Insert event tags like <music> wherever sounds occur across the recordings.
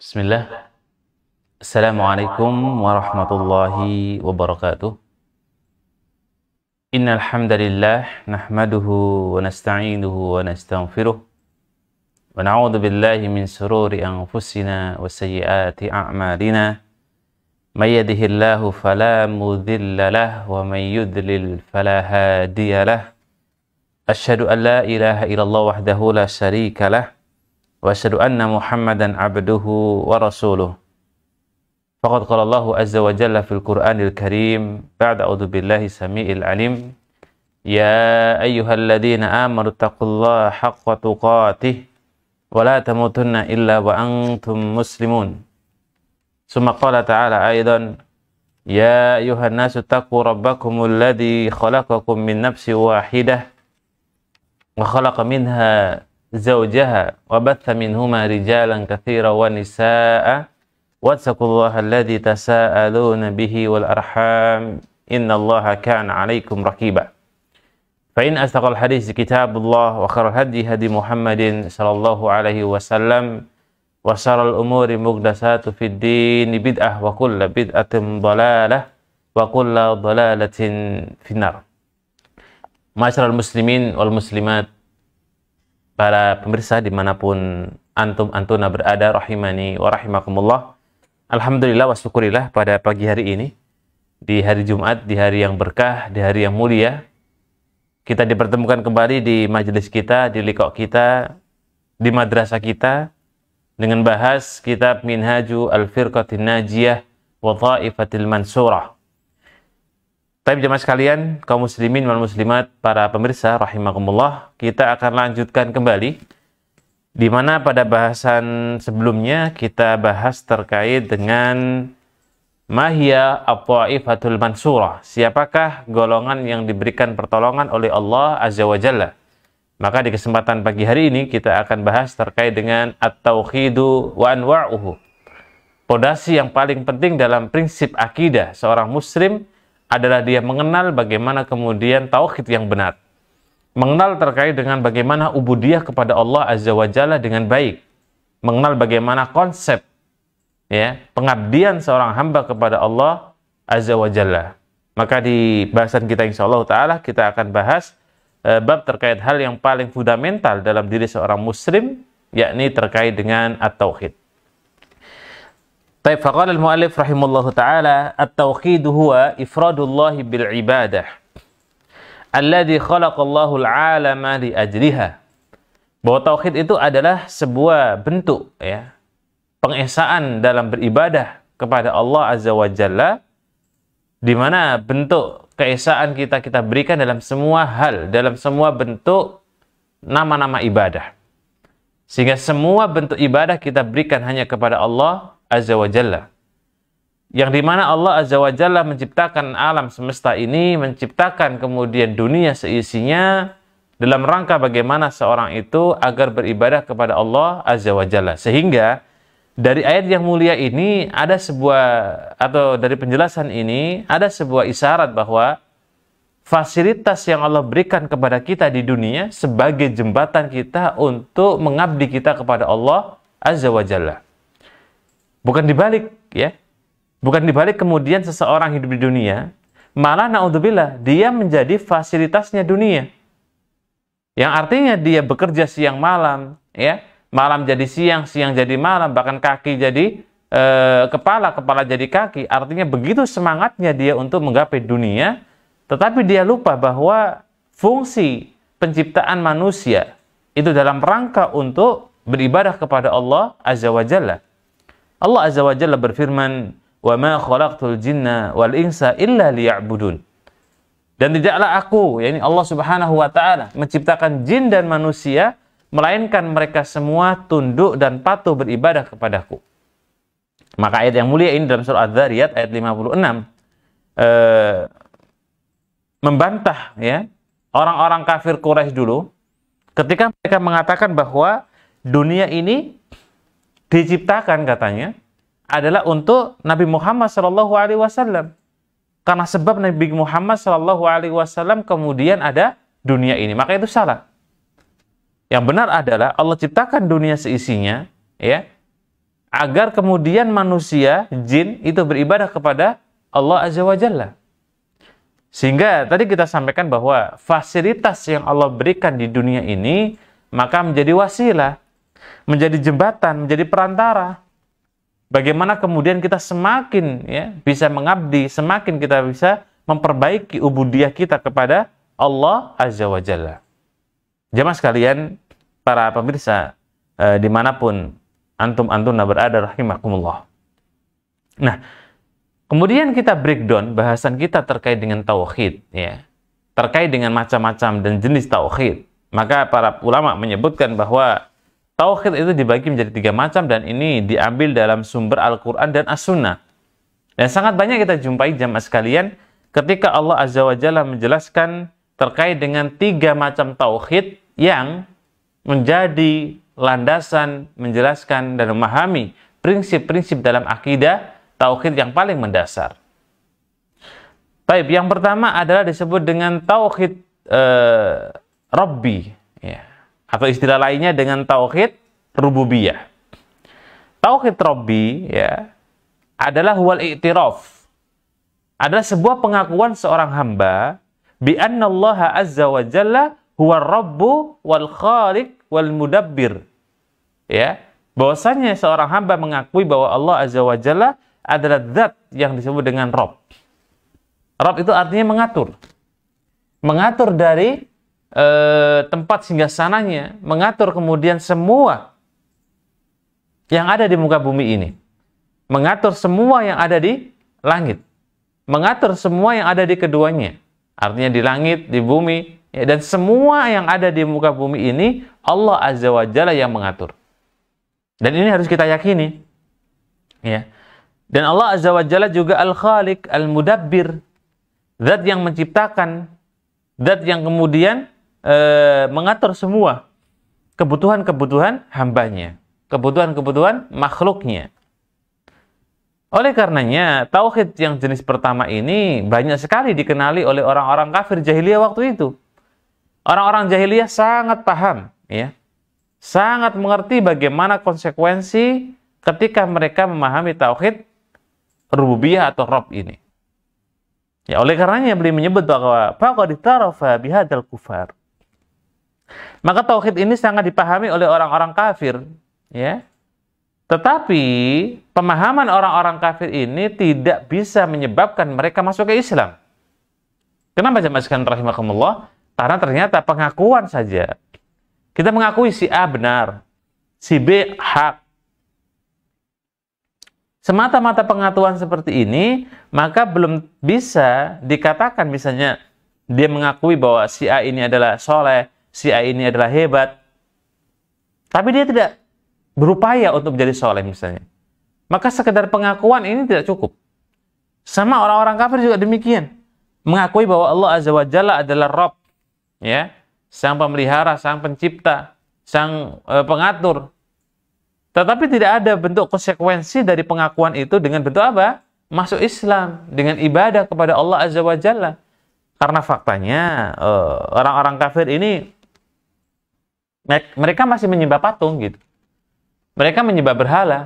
بسم الله السلام عليكم ورحمة الله وبركاته إن الحمد لله نحمده ونستعينه ونستغفره ونعوذ بالله من سرور أنفسنا وسيئات أعمالنا من يده الله فلا مذل له ومن يذلل فلا هادي له أشهد أن لا إله إلا الله وحده لا شريك له واشهد ان محمدا عبده ورسوله فقد قال الله عز وجل في القران الكريم بعد اعوذ بالله السميع العليم يا ايها الذين امنوا اتقوا الله حق تقاته ولا تموتن الا وانتم مسلمون ثم قال تعالى ايضا يا ايها الناس اتقوا ربكم الذي خلقكم من نفس واحده وخلق منها زوجها وبث منهما رجالا كثيرا ونساء واتقوا الله الذي تساءلون به والأرحام إن الله كان عليكم رقيبا فإن أصدق الحديث كتاب الله وخير الهدي هدي محمد صلى الله عليه وسلم وشر الأمور مقدسات في الدين بدعة وكل بدعة ضلالة وكل ضلالة في النار معاشر المسلمين والمسلمات para pemirsa dimanapun antum antuna berada rahimani wa rahimakumullah Alhamdulillah wa syukurillah pada pagi hari ini di hari Jumat, di hari yang berkah, di hari yang mulia kita dipertemukan kembali di majelis kita, di likok kita, di madrasah kita dengan bahas kitab Minhaju Al-Firqatin Najiyah wa Ta'ifatil Mansurah tapi jemaah sekalian, kaum muslimin wal muslimat, para pemirsa rahimakumullah, kita akan lanjutkan kembali di mana pada bahasan sebelumnya kita bahas terkait dengan Mahia At-Ta'ifatul Mansurah. Siapakah golongan yang diberikan pertolongan oleh Allah Azza wa Jalla? Maka di kesempatan pagi hari ini kita akan bahas terkait dengan At-Tauhidu wa Anwa'uhu. Podasi yang paling penting dalam prinsip akidah seorang muslim adalah dia mengenal bagaimana kemudian tauhid yang benar. Mengenal terkait dengan bagaimana ubudiyah kepada Allah Azza wa Jalla dengan baik. Mengenal bagaimana konsep ya, pengabdian seorang hamba kepada Allah Azza wa Jalla. Maka di bahasan kita insya Allah ta'ala kita akan bahas e, bab terkait hal yang paling fundamental dalam diri seorang muslim yakni terkait dengan at-tauhid. Taib faqal al-muallif rahimahullahu taala at tawqid huwa ifradullah bil ibadah alladhi khalaqallahu al-alama li ajliha. Bahwa tauhid itu adalah sebuah bentuk ya pengesaan dalam beribadah kepada Allah Azza wa Jalla di mana bentuk keesaan kita kita berikan dalam semua hal, dalam semua bentuk nama-nama ibadah. Sehingga semua bentuk ibadah kita berikan hanya kepada Allah Azza wa Jalla. Yang dimana Allah Azza wa Jalla menciptakan alam semesta ini, menciptakan kemudian dunia seisinya dalam rangka bagaimana seorang itu agar beribadah kepada Allah Azza wa Jalla. Sehingga dari ayat yang mulia ini ada sebuah atau dari penjelasan ini ada sebuah isyarat bahwa fasilitas yang Allah berikan kepada kita di dunia sebagai jembatan kita untuk mengabdi kita kepada Allah Azza wa Jalla. Bukan dibalik, ya. Bukan dibalik kemudian seseorang hidup di dunia, malah naudzubillah dia menjadi fasilitasnya dunia. Yang artinya dia bekerja siang malam, ya. Malam jadi siang, siang jadi malam, bahkan kaki jadi e, kepala, kepala jadi kaki. Artinya begitu semangatnya dia untuk menggapai dunia, tetapi dia lupa bahwa fungsi penciptaan manusia itu dalam rangka untuk beribadah kepada Allah Azza wa Jalla. Allah Azza wa Jalla berfirman, "Wa ma khalaqtul jinna wal insa illa liya'budun." Dan tidaklah aku, yakni Allah Subhanahu wa taala, menciptakan jin dan manusia melainkan mereka semua tunduk dan patuh beribadah kepadaku. Maka ayat yang mulia ini dalam surah Adz-Dzariyat ayat 56 eh, membantah ya orang-orang kafir Quraisy dulu ketika mereka mengatakan bahwa dunia ini diciptakan katanya adalah untuk Nabi Muhammad Shallallahu Alaihi Wasallam. Karena sebab Nabi Muhammad Shallallahu Alaihi Wasallam kemudian ada dunia ini, maka itu salah. Yang benar adalah Allah ciptakan dunia seisinya, ya, agar kemudian manusia, jin itu beribadah kepada Allah Azza wa Jalla. Sehingga tadi kita sampaikan bahwa fasilitas yang Allah berikan di dunia ini maka menjadi wasilah menjadi jembatan, menjadi perantara. Bagaimana kemudian kita semakin ya bisa mengabdi, semakin kita bisa memperbaiki ubudiyah kita kepada Allah Azza wa Jalla. Jemaah sekalian, para pemirsa eh, dimanapun antum antuna berada rahimakumullah. Nah, kemudian kita breakdown bahasan kita terkait dengan tauhid ya. Terkait dengan macam-macam dan jenis tauhid. Maka para ulama menyebutkan bahwa Tauhid itu dibagi menjadi tiga macam dan ini diambil dalam sumber Al-Quran dan As-Sunnah. Dan sangat banyak kita jumpai jamaah sekalian ketika Allah Azza wa Jalla menjelaskan terkait dengan tiga macam tauhid yang menjadi landasan menjelaskan dan memahami prinsip-prinsip dalam akidah tauhid yang paling mendasar. Baik, yang pertama adalah disebut dengan tauhid Robbi. Eh, Rabbi. Ya atau istilah lainnya dengan tauhid rububiyah. Tauhid Robbi ya adalah huwal i'tiraf. Adalah sebuah pengakuan seorang hamba bi annallaha azza wa jalla huwa rabbu wal khaliq wal mudabbir. Ya, bahwasanya seorang hamba mengakui bahwa Allah azza wa jalla adalah zat yang disebut dengan robb robb itu artinya mengatur. Mengatur dari eh, tempat singgah sananya mengatur kemudian semua yang ada di muka bumi ini. Mengatur semua yang ada di langit. Mengatur semua yang ada di keduanya. Artinya di langit, di bumi, ya, dan semua yang ada di muka bumi ini Allah Azza wa Jalla yang mengatur. Dan ini harus kita yakini. Ya. Dan Allah Azza wa Jalla juga Al-Khaliq, Al-Mudabbir. Zat yang menciptakan. Zat yang kemudian Eh, mengatur semua kebutuhan-kebutuhan hambanya, kebutuhan-kebutuhan makhluknya. Oleh karenanya, tauhid yang jenis pertama ini banyak sekali dikenali oleh orang-orang kafir jahiliyah waktu itu. Orang-orang jahiliyah sangat paham, ya. Sangat mengerti bagaimana konsekuensi ketika mereka memahami tauhid rububiyah atau rob ini. Ya, oleh karenanya beliau menyebut bahwa faqad tarafa bihadzal kufar. Maka tauhid ini sangat dipahami oleh orang-orang kafir, ya. Tetapi pemahaman orang-orang kafir ini tidak bisa menyebabkan mereka masuk ke Islam. Kenapa jemaah sekalian rahimakumullah? Karena ternyata pengakuan saja. Kita mengakui si A benar, si B hak. Semata-mata pengakuan seperti ini, maka belum bisa dikatakan misalnya dia mengakui bahwa si A ini adalah soleh, si A ini adalah hebat, tapi dia tidak berupaya untuk menjadi soleh misalnya. Maka sekedar pengakuan ini tidak cukup. Sama orang-orang kafir juga demikian. Mengakui bahwa Allah Azza wa Jalla adalah Rob, ya, sang pemelihara, sang pencipta, sang e, pengatur. Tetapi tidak ada bentuk konsekuensi dari pengakuan itu dengan bentuk apa? Masuk Islam, dengan ibadah kepada Allah Azza wa Jalla. Karena faktanya e, orang-orang kafir ini mereka masih menyembah patung gitu. Mereka menyembah berhala.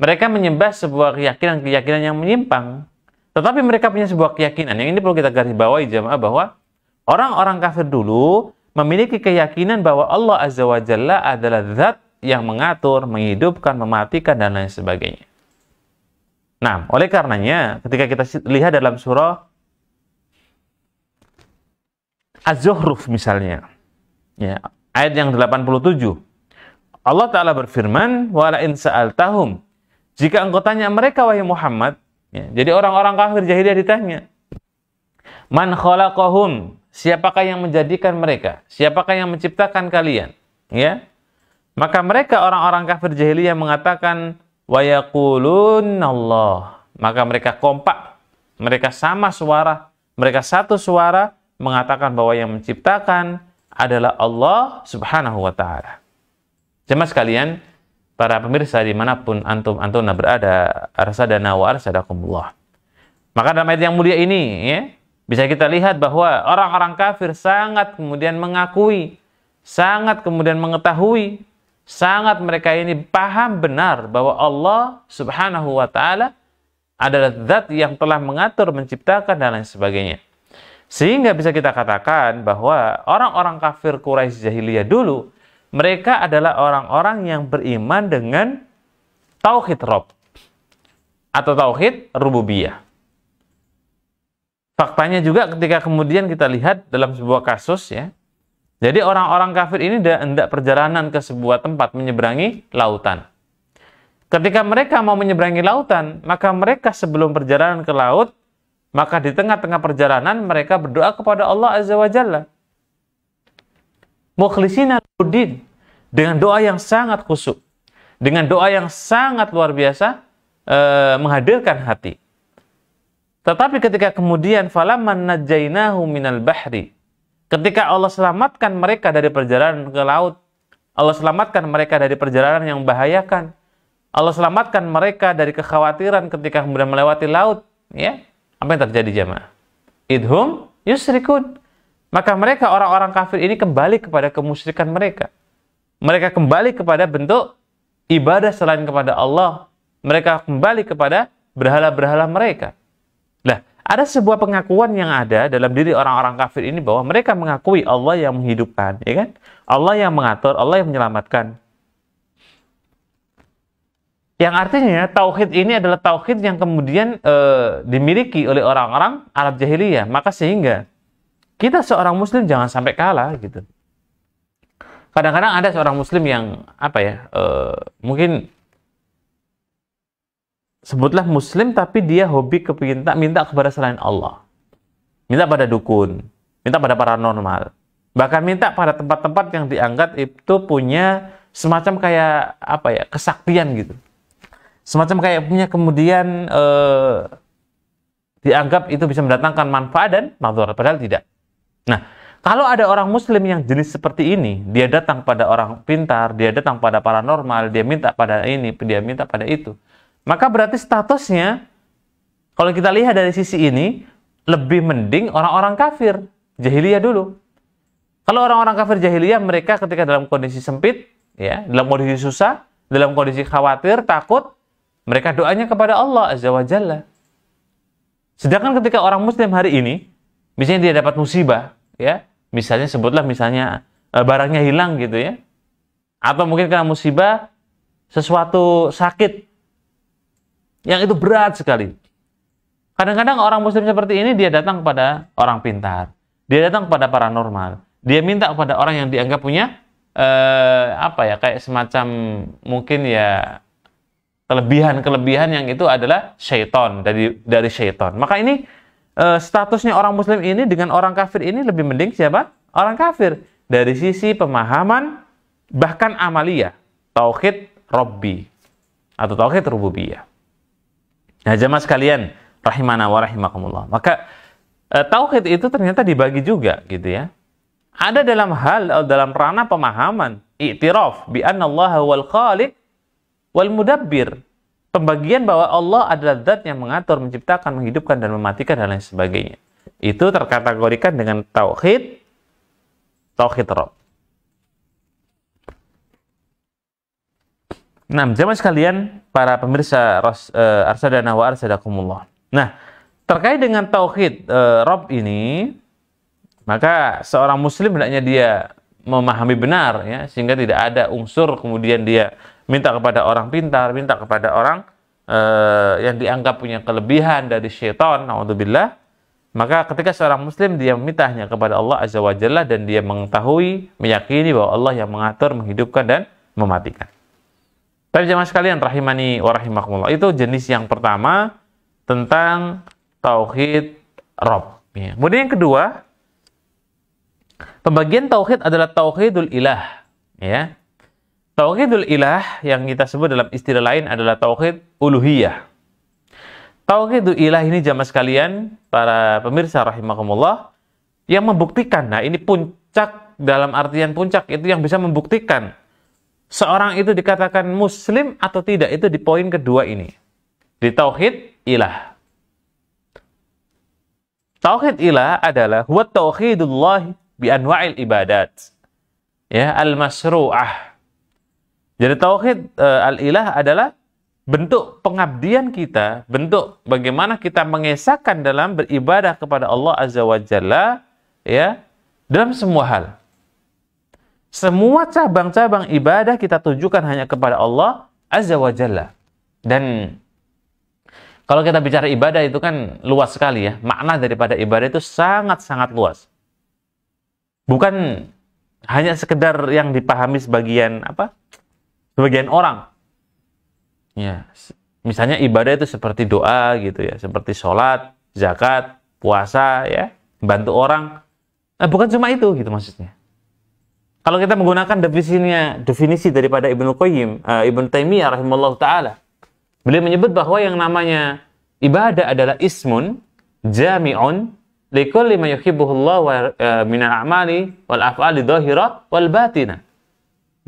Mereka menyembah sebuah keyakinan-keyakinan yang menyimpang. Tetapi mereka punya sebuah keyakinan. Yang ini perlu kita garis bawahi jamaah bahwa orang-orang kafir dulu memiliki keyakinan bahwa Allah Azza wa Jalla adalah zat yang mengatur, menghidupkan, mematikan, dan lain sebagainya. Nah, oleh karenanya ketika kita lihat dalam surah Az-Zuhruf misalnya, ya ayat yang 87. Allah Ta'ala berfirman, Wala in tahum. Jika engkau tanya mereka, wahai Muhammad, ya, jadi orang-orang kafir jahiliyah ditanya, Man khalaqahum, siapakah yang menjadikan mereka? Siapakah yang menciptakan kalian? Ya, maka mereka orang-orang kafir jahiliyah mengatakan, Wayakulun Allah. Maka mereka kompak, mereka sama suara, mereka satu suara mengatakan bahwa yang menciptakan, adalah Allah Subhanahu wa taala. Jemaah sekalian, para pemirsa dimanapun antum antuna berada, arsadana wa arsadakumullah. Maka dalam ayat yang mulia ini, ya, bisa kita lihat bahwa orang-orang kafir sangat kemudian mengakui, sangat kemudian mengetahui, sangat mereka ini paham benar bahwa Allah Subhanahu wa taala adalah zat yang telah mengatur, menciptakan dan lain sebagainya. Sehingga bisa kita katakan bahwa orang-orang kafir Quraisy jahiliyah dulu mereka adalah orang-orang yang beriman dengan tauhid rob atau tauhid rububiyah. Faktanya juga ketika kemudian kita lihat dalam sebuah kasus ya. Jadi orang-orang kafir ini hendak perjalanan ke sebuah tempat menyeberangi lautan. Ketika mereka mau menyeberangi lautan, maka mereka sebelum perjalanan ke laut maka di tengah-tengah perjalanan mereka berdoa kepada Allah Azza wa Jalla. Mukhlisina Udin. Dengan doa yang sangat khusyuk. Dengan doa yang sangat luar biasa eh, menghadirkan hati. Tetapi ketika kemudian falaman najainahu minal bahri. Ketika Allah selamatkan mereka dari perjalanan ke laut. Allah selamatkan mereka dari perjalanan yang membahayakan. Allah selamatkan mereka dari kekhawatiran ketika kemudian melewati laut. Ya, apa yang terjadi jemaah? Idhum yusrikun. Maka mereka orang-orang kafir ini kembali kepada kemusyrikan mereka. Mereka kembali kepada bentuk ibadah selain kepada Allah. Mereka kembali kepada berhala-berhala mereka. Nah, ada sebuah pengakuan yang ada dalam diri orang-orang kafir ini bahwa mereka mengakui Allah yang menghidupkan, ya kan? Allah yang mengatur, Allah yang menyelamatkan. Yang artinya tauhid ini adalah tauhid yang kemudian e, dimiliki oleh orang-orang Arab jahiliyah. Maka sehingga kita seorang muslim jangan sampai kalah gitu. Kadang-kadang ada seorang muslim yang apa ya? E, mungkin sebutlah muslim tapi dia hobi kepinta minta kepada selain Allah. Minta pada dukun, minta pada paranormal. Bahkan minta pada tempat-tempat yang dianggap itu punya semacam kayak apa ya? kesaktian gitu semacam kayak punya kemudian eh, dianggap itu bisa mendatangkan manfaat dan madharat padahal tidak. Nah, kalau ada orang muslim yang jenis seperti ini, dia datang pada orang pintar, dia datang pada paranormal, dia minta pada ini, dia minta pada itu. Maka berarti statusnya kalau kita lihat dari sisi ini lebih mending orang-orang kafir jahiliyah dulu. Kalau orang-orang kafir jahiliyah mereka ketika dalam kondisi sempit, ya, dalam kondisi susah, dalam kondisi khawatir, takut, mereka doanya kepada Allah Azza wa Jalla. Sedangkan ketika orang muslim hari ini, misalnya dia dapat musibah, ya, misalnya sebutlah misalnya eh, barangnya hilang gitu ya. Atau mungkin karena musibah sesuatu sakit yang itu berat sekali. Kadang-kadang orang muslim seperti ini dia datang kepada orang pintar, dia datang kepada paranormal, dia minta kepada orang yang dianggap punya eh, apa ya kayak semacam mungkin ya kelebihan-kelebihan yang itu adalah syaitan dari dari syaitan. Maka ini uh, statusnya orang muslim ini dengan orang kafir ini lebih mending siapa? Orang kafir dari sisi pemahaman bahkan amalia, tauhid robbi atau tauhid rububiyah. Nah, jemaah sekalian, rahimana wa rahimakumullah. Maka uh, tauhid itu ternyata dibagi juga gitu ya. Ada dalam hal dalam ranah pemahaman, i'tiraf bi anna Allah wal khaliq wal mudabbir pembagian bahwa Allah adalah zat yang mengatur, menciptakan, menghidupkan dan mematikan dan lain sebagainya. Itu terkategorikan dengan tauhid tauhid Rob. Nah, jamaah sekalian, para pemirsa ras, uh, eh, arsada wa Arsadakumullah. Nah, terkait dengan tauhid uh, eh, Rob ini, maka seorang muslim hendaknya dia memahami benar ya, sehingga tidak ada unsur kemudian dia minta kepada orang pintar, minta kepada orang eh, yang dianggap punya kelebihan dari syaitan, naudzubillah. Maka ketika seorang muslim dia memintanya kepada Allah Azza wa Jalla dan dia mengetahui, meyakini bahwa Allah yang mengatur, menghidupkan dan mematikan. Tapi jemaah sekalian rahimani wa rahimakumullah. Itu jenis yang pertama tentang tauhid Rob. Ya. Kemudian yang kedua, pembagian tauhid adalah tauhidul ilah, ya. Tauhidul ilah yang kita sebut dalam istilah lain adalah tauhid uluhiyah. Tauhidul ilah ini jamaah sekalian, para pemirsa rahimahumullah, yang membuktikan, nah ini puncak dalam artian puncak itu yang bisa membuktikan seorang itu dikatakan muslim atau tidak itu di poin kedua ini. Di tauhid ilah. Tauhid ilah adalah huwa tauhidullah bi anwa'il ibadat. Ya, al-masru'ah jadi tauhid e, al-ilah adalah bentuk pengabdian kita, bentuk bagaimana kita mengesahkan dalam beribadah kepada Allah Azza wa Jalla ya, dalam semua hal. Semua cabang-cabang ibadah kita tujukan hanya kepada Allah Azza wa Jalla. Dan kalau kita bicara ibadah itu kan luas sekali ya. Makna daripada ibadah itu sangat-sangat luas. Bukan hanya sekedar yang dipahami sebagian apa sebagian orang. Ya, misalnya ibadah itu seperti doa gitu ya, seperti sholat, zakat, puasa ya, bantu orang. Nah, bukan cuma itu gitu maksudnya. Kalau kita menggunakan definisinya, definisi daripada Ibnu Qayyim, uh, eh, Ibnu Taimiyah rahimahullah taala, beliau menyebut bahwa yang namanya ibadah adalah ismun jamion likulli ma yuhibbuhullah wa uh, eh, min al-a'mali wal af'ali dhahira wal batinah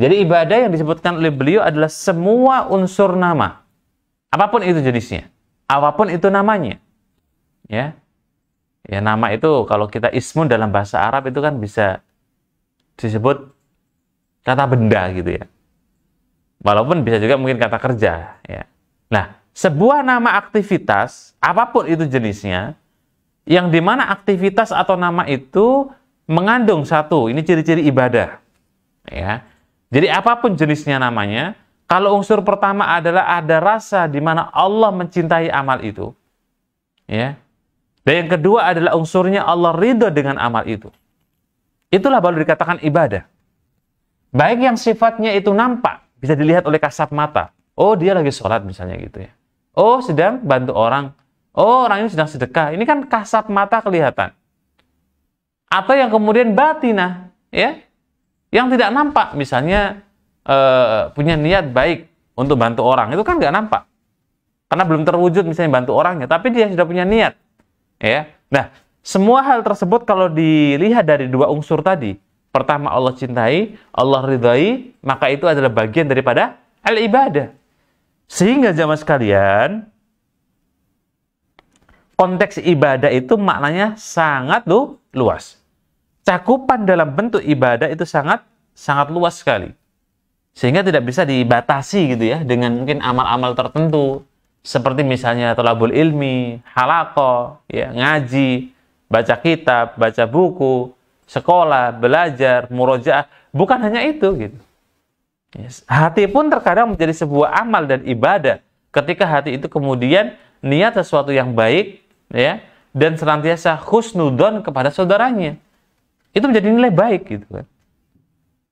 jadi ibadah yang disebutkan oleh beliau adalah semua unsur nama. Apapun itu jenisnya. Apapun itu namanya. Ya. Ya nama itu kalau kita ismun dalam bahasa Arab itu kan bisa disebut kata benda gitu ya. Walaupun bisa juga mungkin kata kerja ya. Nah, sebuah nama aktivitas apapun itu jenisnya yang dimana aktivitas atau nama itu mengandung satu ini ciri-ciri ibadah ya jadi apapun jenisnya namanya, kalau unsur pertama adalah ada rasa di mana Allah mencintai amal itu. Ya. Dan yang kedua adalah unsurnya Allah ridho dengan amal itu. Itulah baru dikatakan ibadah. Baik yang sifatnya itu nampak, bisa dilihat oleh kasat mata. Oh, dia lagi sholat misalnya gitu ya. Oh, sedang bantu orang. Oh, orang ini sedang sedekah. Ini kan kasat mata kelihatan. Atau yang kemudian batinah, ya yang tidak nampak misalnya e, punya niat baik untuk bantu orang itu kan nggak nampak karena belum terwujud misalnya bantu orangnya tapi dia sudah punya niat ya nah semua hal tersebut kalau dilihat dari dua unsur tadi pertama Allah cintai Allah ridhai maka itu adalah bagian daripada al ibadah sehingga zaman sekalian konteks ibadah itu maknanya sangat lu, luas cakupan dalam bentuk ibadah itu sangat sangat luas sekali. Sehingga tidak bisa dibatasi gitu ya dengan mungkin amal-amal tertentu seperti misalnya tolabul ilmi, halako, ya, ngaji, baca kitab, baca buku, sekolah, belajar, murojaah, bukan hanya itu gitu. Yes. Hati pun terkadang menjadi sebuah amal dan ibadah ketika hati itu kemudian niat sesuatu yang baik ya dan senantiasa husnudon kepada saudaranya itu menjadi nilai baik gitu kan.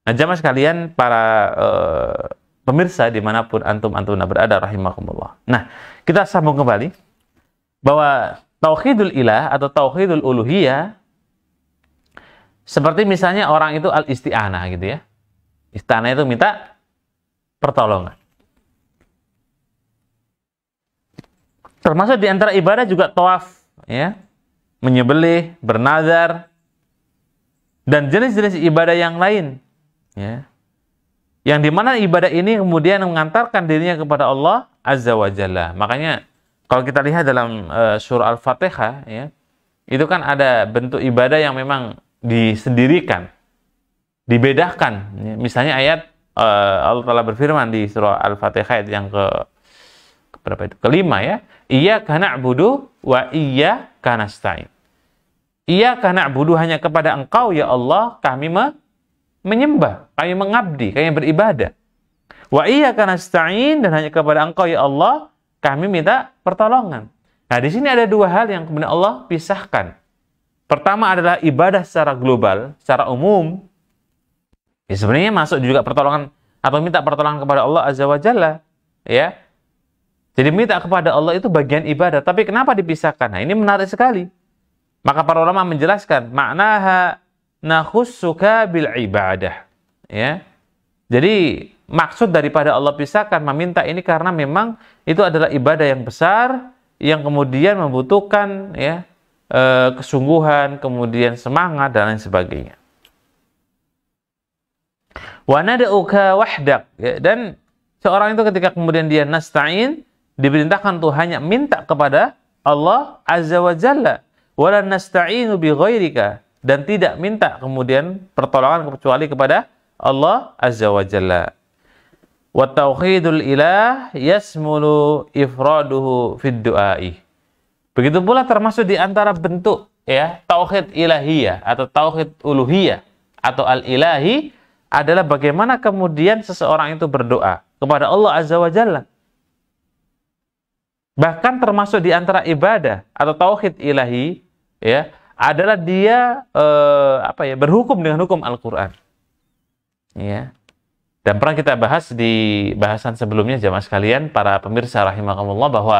Nah, jamaah sekalian para uh, pemirsa dimanapun antum antum berada rahimakumullah. Nah, kita sambung kembali bahwa tauhidul ilah atau tauhidul uluhiyah seperti misalnya orang itu al isti'anah gitu ya. Istana itu minta pertolongan. Termasuk di antara ibadah juga tawaf ya, menyebelih, bernazar, dan jenis-jenis ibadah yang lain ya yang dimana ibadah ini kemudian mengantarkan dirinya kepada Allah azza wa jalla makanya kalau kita lihat dalam uh, surah al-fatihah ya itu kan ada bentuk ibadah yang memang disendirikan dibedakan ya. misalnya ayat uh, Allah telah berfirman di surah al-fatihah yang ke berapa itu kelima ya iya karena budu wa iya karena stain ia karena budu hanya kepada engkau ya Allah kami me menyembah, kami mengabdi, kami beribadah. Wa iya karena setain dan hanya kepada engkau ya Allah kami minta pertolongan. Nah di sini ada dua hal yang kemudian Allah pisahkan. Pertama adalah ibadah secara global, secara umum. Ya, sebenarnya masuk juga pertolongan atau minta pertolongan kepada Allah Azza wajalla Ya, jadi minta kepada Allah itu bagian ibadah, tapi kenapa dipisahkan? Nah, ini menarik sekali. Maka para ulama menjelaskan makna maknaha suka bil ibadah. Ya. Jadi maksud daripada Allah pisahkan meminta ini karena memang itu adalah ibadah yang besar yang kemudian membutuhkan ya eh, kesungguhan, kemudian semangat dan lain sebagainya. Wanadauka wahdak ya, dan seorang itu ketika kemudian dia nasta'in diperintahkan untuk hanya minta kepada Allah Azza wa wala nasta'inu bi ghairika dan tidak minta kemudian pertolongan kecuali kepada Allah Azza wa Jalla. Wa tauhidul ilah yasmulu ifraduhu fid du'ai. Begitu pula termasuk di antara bentuk ya tauhid ilahiyah atau tauhid uluhiyah atau al-ilahi adalah bagaimana kemudian seseorang itu berdoa kepada Allah Azza wa Jalla. Bahkan termasuk di antara ibadah atau tauhid ilahi ya adalah dia eh, apa ya berhukum dengan hukum Al-Qur'an. Ya. Dan pernah kita bahas di bahasan sebelumnya jamaah sekalian para pemirsa rahimakumullah bahwa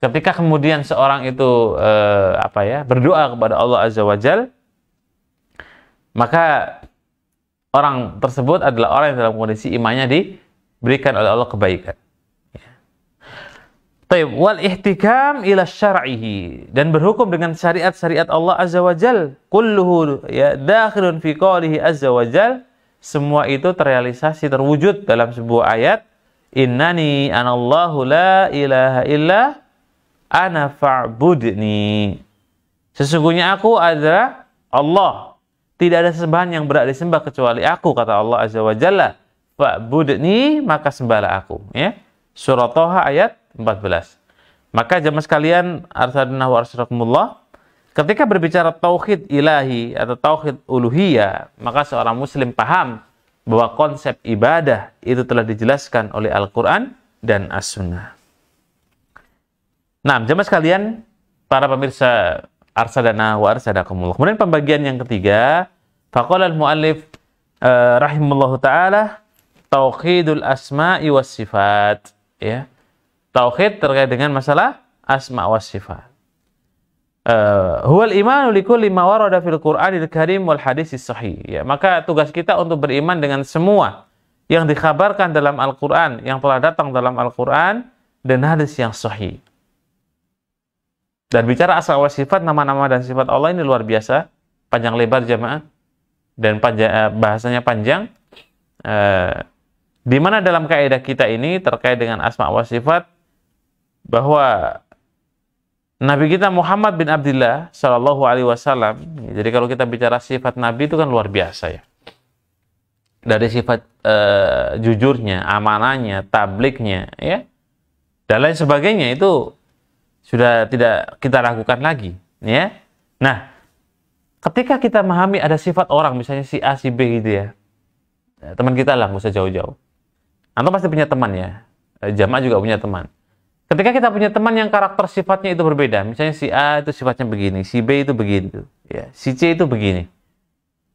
ketika kemudian seorang itu eh, apa ya berdoa kepada Allah Azza wa Jal, maka orang tersebut adalah orang yang dalam kondisi imannya diberikan oleh Allah kebaikan. Taib wal ihtikam ila syar'ihi dan berhukum dengan syariat-syariat Allah Azza wa Jal kulluhu ya dakhilun fi qawlihi Azza wa Jal semua itu terrealisasi terwujud dalam sebuah ayat innani anallahu la ilaha illa ana fa'budni sesungguhnya aku adalah Allah tidak ada sembahan yang berhak disembah kecuali aku kata Allah Azza wa Jalla fa'budni maka sembahlah aku ya surah Toha ayat 14. Maka jemaah sekalian, arsadina wa arsadakumullah, ketika berbicara tauhid ilahi atau tauhid uluhiyah, maka seorang muslim paham bahwa konsep ibadah itu telah dijelaskan oleh Al-Quran dan As-Sunnah. Nah, jemaah sekalian, para pemirsa arsadana wa arsadakumullah. Kemudian pembagian yang ketiga, faqala al-muallif uh, eh, rahimullahu taala tauhidul asma'i was sifat, ya tauhid terkait dengan masalah asma wa sifat. Eh, huwal iman likulli lima warada fil Qur'anil Karim wal hadis sahih. Ya, maka tugas kita untuk beriman dengan semua yang dikhabarkan dalam Al-Qur'an, yang telah datang dalam Al-Qur'an dan hadis yang sahih. Dan bicara asma wa sifat, nama-nama dan sifat Allah ini luar biasa, panjang lebar jamaah dan panjang, eh, bahasanya panjang. Uh, di mana dalam kaidah kita ini terkait dengan asma wa sifat bahwa Nabi kita Muhammad bin Abdullah Shallallahu Alaihi Wasallam. Jadi kalau kita bicara sifat Nabi itu kan luar biasa ya. Dari sifat e, jujurnya, amanahnya, tabliknya, ya, dan lain sebagainya itu sudah tidak kita lakukan lagi, ya. Nah, ketika kita memahami ada sifat orang, misalnya si A, si B gitu ya, teman kita lah, nggak usah jauh-jauh. Anda pasti punya teman ya, eh, jamaah juga punya teman Ketika kita punya teman yang karakter sifatnya itu berbeda, misalnya si A itu sifatnya begini, si B itu begitu, ya, si C itu begini.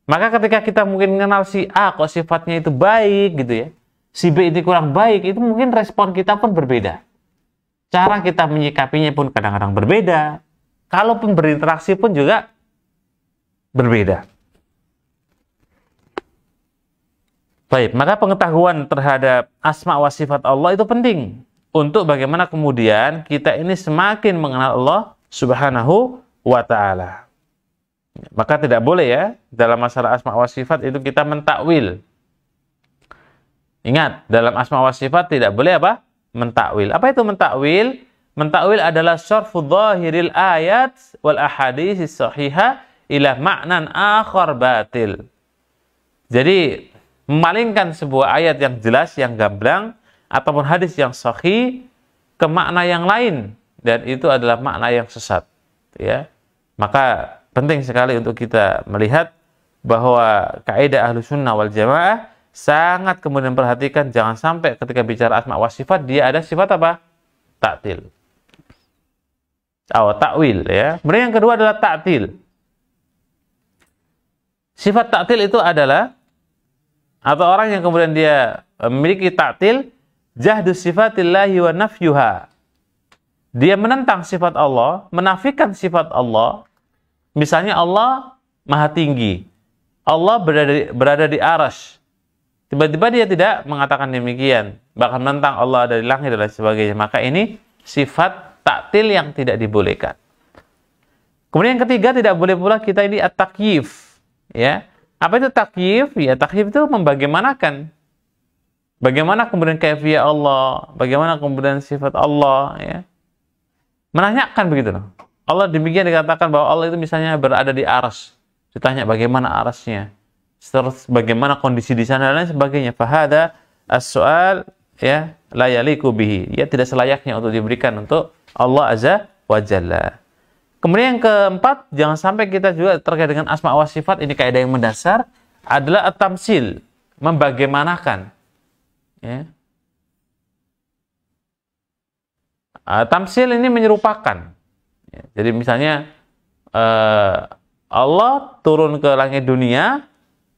Maka ketika kita mungkin kenal si A kok sifatnya itu baik gitu ya, si B itu kurang baik, itu mungkin respon kita pun berbeda. Cara kita menyikapinya pun kadang-kadang berbeda. Kalaupun berinteraksi pun juga berbeda. Baik, maka pengetahuan terhadap asma wa sifat Allah itu penting untuk bagaimana kemudian kita ini semakin mengenal Allah Subhanahu wa taala. Maka tidak boleh ya dalam masalah asma wa sifat itu kita mentakwil. Ingat, dalam asma wa sifat tidak boleh apa? Mentakwil. Apa itu mentakwil? Mentakwil adalah syarfu dhahiril ayat wal ahadi sahiha ila maknan akhar batil. Jadi memalingkan sebuah ayat yang jelas yang gamblang ataupun hadis yang sahih ke makna yang lain dan itu adalah makna yang sesat ya maka penting sekali untuk kita melihat bahwa kaidah ahlu sunnah wal jamaah sangat kemudian perhatikan jangan sampai ketika bicara asma wa sifat dia ada sifat apa taktil atau takwil ya kemudian yang kedua adalah taktil sifat taktil itu adalah atau orang yang kemudian dia memiliki taktil jahdu sifatillahi wa nafyuha. Dia menentang sifat Allah, menafikan sifat Allah. Misalnya Allah maha tinggi. Allah berada di, berada di arash. Tiba-tiba dia tidak mengatakan demikian. Bahkan menentang Allah dari langit dan sebagainya. Maka ini sifat taktil yang tidak dibolehkan. Kemudian yang ketiga tidak boleh pula kita ini at Ya. Apa itu takyif? Ya takyif itu membagaimanakan Bagaimana kemudian kaifiyah Allah? Bagaimana kemudian sifat Allah? Ya. Menanyakan begitu loh. Allah demikian dikatakan bahwa Allah itu misalnya berada di aras. Ditanya bagaimana arasnya. Terus bagaimana kondisi di sana dan lain sebagainya. Fahada as-soal ya layaliku bihi. Ya tidak selayaknya untuk diberikan untuk Allah Azza wa Jalla. Kemudian yang keempat, jangan sampai kita juga terkait dengan asma wa sifat ini kaidah yang mendasar adalah at-tamsil, membagaimanakan Ya. Ah, tamsil ini menyerupakan. Ya, jadi misalnya eh, Allah turun ke langit dunia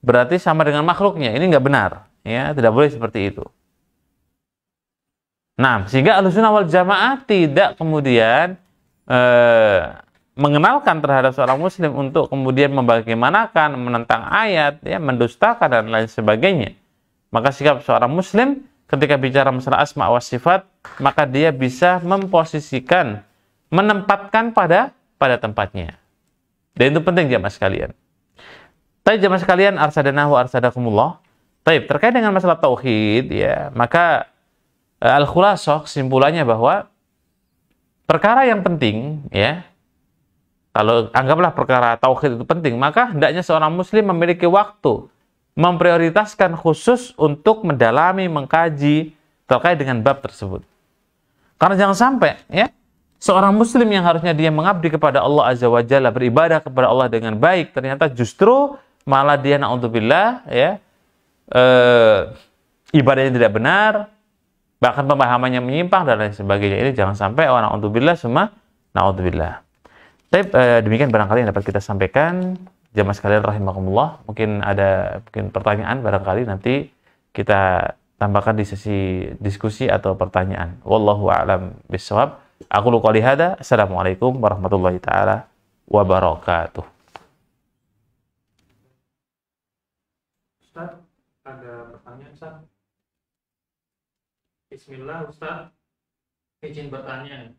berarti sama dengan makhluknya. Ini nggak benar. Ya, tidak boleh seperti itu. Nah, sehingga alusun awal jamaah tidak kemudian eh, mengenalkan terhadap seorang muslim untuk kemudian membagaimanakan, menentang ayat, ya, mendustakan dan lain sebagainya. Maka sikap seorang muslim ketika bicara masalah asma wa sifat, maka dia bisa memposisikan, menempatkan pada pada tempatnya. Dan itu penting jamaah sekalian. Tapi jamaah sekalian arsadanahu arsadakumullah. Taib, terkait dengan masalah tauhid ya, maka eh, al khulasah kesimpulannya bahwa perkara yang penting ya kalau anggaplah perkara tauhid itu penting, maka hendaknya seorang muslim memiliki waktu memprioritaskan khusus untuk mendalami, mengkaji terkait dengan bab tersebut. Karena jangan sampai ya seorang muslim yang harusnya dia mengabdi kepada Allah Azza wa Jalla, beribadah kepada Allah dengan baik, ternyata justru malah dia naudzubillah ya e, ibadahnya tidak benar, bahkan pemahamannya menyimpang dan lain sebagainya. Ini jangan sampai orang naudzubillah semua naudzubillah. Tapi e, demikian barangkali yang dapat kita sampaikan jamaah sekalian rahimakumullah, mungkin ada mungkin pertanyaan barangkali nanti kita tambahkan di sesi diskusi atau pertanyaan. Wallahu a'lam bishawab. Aku lupa lihada. Assalamualaikum warahmatullahi taala wabarakatuh. ada pertanyaan Bismillah Ustaz, izin bertanya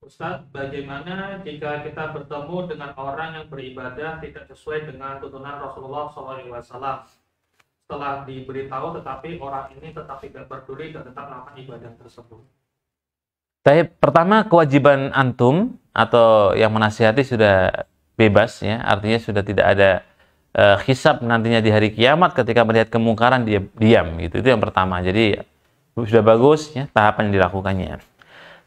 Ustaz, bagaimana jika kita bertemu dengan orang yang beribadah tidak sesuai dengan tuntunan Rasulullah SAW? Setelah diberitahu tetapi orang ini tetap tidak peduli dan tetap melakukan ibadah tersebut. Tapi pertama kewajiban antum atau yang menasihati sudah bebas ya, artinya sudah tidak ada uh, eh, hisap nantinya di hari kiamat ketika melihat kemungkaran dia diam gitu. Itu yang pertama. Jadi sudah bagus ya tahapan yang dilakukannya.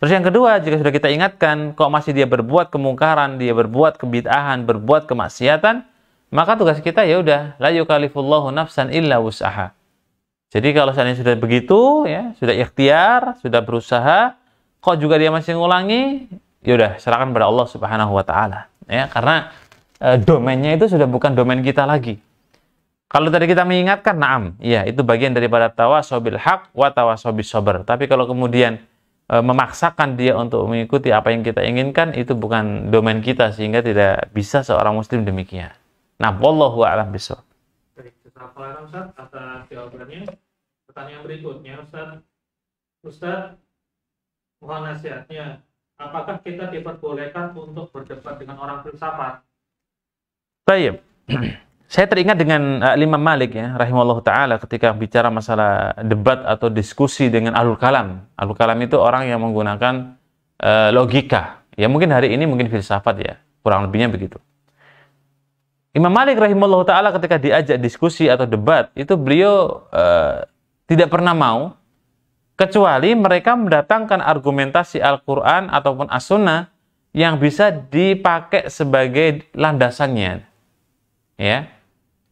Terus yang kedua, jika sudah kita ingatkan, kok masih dia berbuat kemungkaran, dia berbuat kebid'ahan, berbuat kemaksiatan, maka tugas kita ya udah, la yukalifullahu nafsan illa wus'aha. Jadi kalau seandainya sudah begitu, ya sudah ikhtiar, sudah berusaha, kok juga dia masih ngulangi, ya udah serahkan pada Allah Subhanahu wa taala. Ya, karena e, domainnya itu sudah bukan domain kita lagi. Kalau tadi kita mengingatkan, naam, ya itu bagian daripada tawasobil hak wa tawasobis sober. Tapi kalau kemudian Eh, memaksakan dia untuk mengikuti apa yang kita inginkan itu bukan domain kita sehingga tidak bisa seorang muslim demikian. Nah, wallahu a'lam bishawab. Baik, kasih Ustaz atas jawabannya. Pertanyaan berikutnya Ustaz. Ustaz mohon nasihatnya, apakah kita diperbolehkan untuk berdebat dengan orang filsafat? Baik. <clears throat> Saya teringat dengan uh, Imam Malik ya, rahimahullah taala ketika bicara masalah debat atau diskusi dengan alul kalam. Alul kalam itu orang yang menggunakan uh, logika. Ya mungkin hari ini mungkin filsafat ya, kurang lebihnya begitu. Imam Malik rahimahullah taala ketika diajak diskusi atau debat, itu beliau uh, tidak pernah mau kecuali mereka mendatangkan argumentasi Al-Qur'an ataupun As-Sunnah yang bisa dipakai sebagai landasannya. Ya,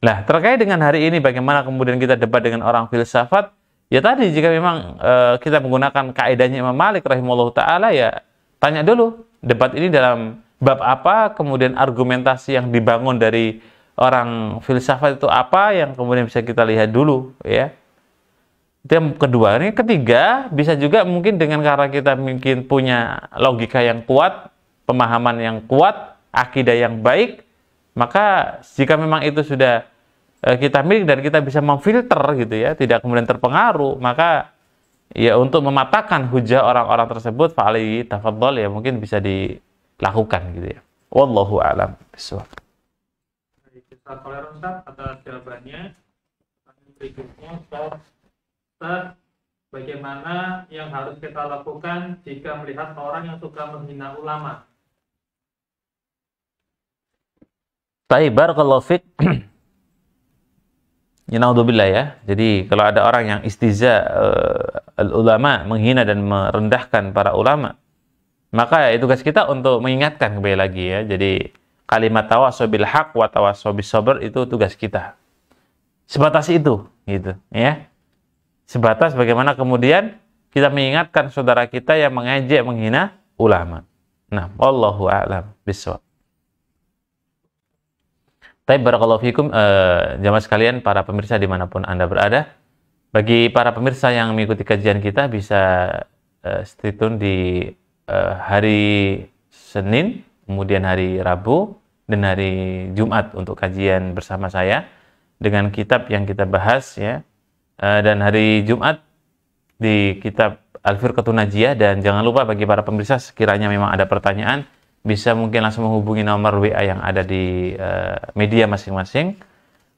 Nah, terkait dengan hari ini bagaimana kemudian kita debat dengan orang filsafat? Ya tadi jika memang e, kita menggunakan kaidahnya Imam Malik rahimahullah taala ya tanya dulu debat ini dalam bab apa, kemudian argumentasi yang dibangun dari orang filsafat itu apa yang kemudian bisa kita lihat dulu ya. Itu yang kedua. Ini ketiga bisa juga mungkin dengan cara kita mungkin punya logika yang kuat, pemahaman yang kuat, akidah yang baik, maka jika memang itu sudah Eh, kita milik dan kita bisa memfilter gitu ya, tidak kemudian terpengaruh, maka ya untuk mematahkan hujah orang-orang tersebut fa'ali tafadhol ya mungkin bisa dilakukan gitu ya. Wallahu a'lam bishawab. Ustaz Toler Berikutnya bagaimana yang harus kita lakukan jika melihat orang yang suka menghina ulama? Baik, barakallahu fiqh. <clears throat> Ya ya. Jadi kalau ada orang yang istiza uh, eh, ulama menghina dan merendahkan para ulama, maka ya, itu tugas kita untuk mengingatkan kembali lagi ya. Jadi kalimat tawasul bil haq wa tawasul bis sabr itu tugas kita. Sebatas itu gitu ya. Sebatas bagaimana kemudian kita mengingatkan saudara kita yang mengejek menghina ulama. Nah, wallahu a'lam bishawab. Tapi barakallahu fikum jamaah eh, jamaah sekalian para pemirsa dimanapun Anda berada. Bagi para pemirsa yang mengikuti kajian kita bisa uh, stay tune di uh, hari Senin, kemudian hari Rabu, dan hari Jumat untuk kajian bersama saya dengan kitab yang kita bahas ya. Uh, dan hari Jumat di kitab Al-Firqatun Najiyah dan jangan lupa bagi para pemirsa sekiranya memang ada pertanyaan bisa mungkin langsung menghubungi nomor WA yang ada di uh, media masing-masing.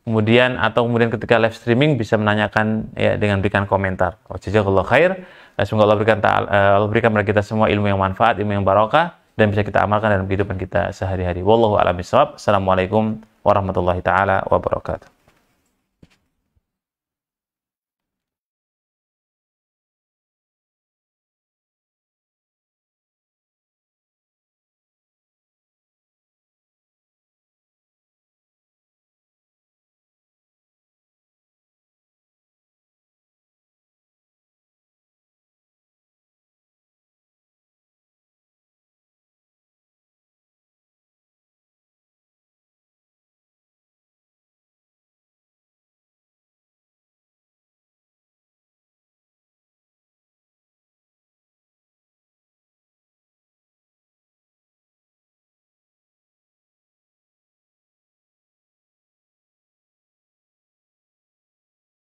Kemudian atau kemudian ketika live streaming bisa menanyakan ya dengan berikan komentar. Oh, khair. Eh, semoga Allah berikan ta eh, Allah berikan kepada kita semua ilmu yang manfaat, ilmu yang barokah dan bisa kita amalkan dalam kehidupan kita sehari-hari. Wallahu a'lam bishawab. Assalamualaikum warahmatullahi taala wabarakatuh.